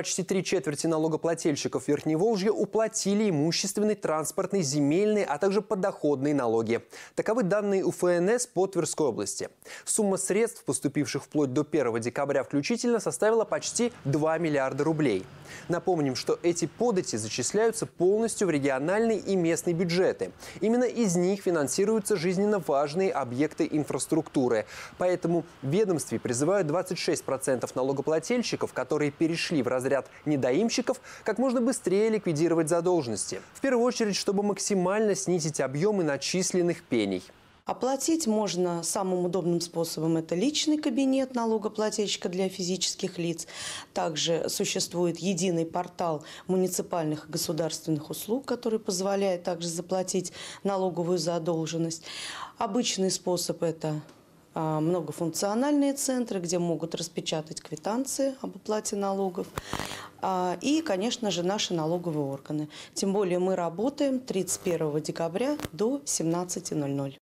почти три четверти налогоплательщиков Верхневолжья уплатили имущественный, транспортный, земельный, а также подоходные налоги. Таковы данные УФНС по Тверской области. Сумма средств, поступивших вплоть до 1 декабря включительно, составила почти 2 миллиарда рублей. Напомним, что эти подати зачисляются полностью в региональные и местные бюджеты. Именно из них финансируются жизненно важные объекты инфраструктуры. Поэтому ведомстве призывают 26% налогоплательщиков, которые перешли в разряд недоимщиков, как можно быстрее ликвидировать задолженности. В первую очередь, чтобы максимально снизить объемы начисленных пений. Оплатить можно самым удобным способом – это личный кабинет налогоплательщика для физических лиц. Также существует единый портал муниципальных и государственных услуг, который позволяет также заплатить налоговую задолженность. Обычный способ – это а, многофункциональные центры, где могут распечатать квитанции об оплате налогов. А, и, конечно же, наши налоговые органы. Тем более мы работаем 31 декабря до 17.00.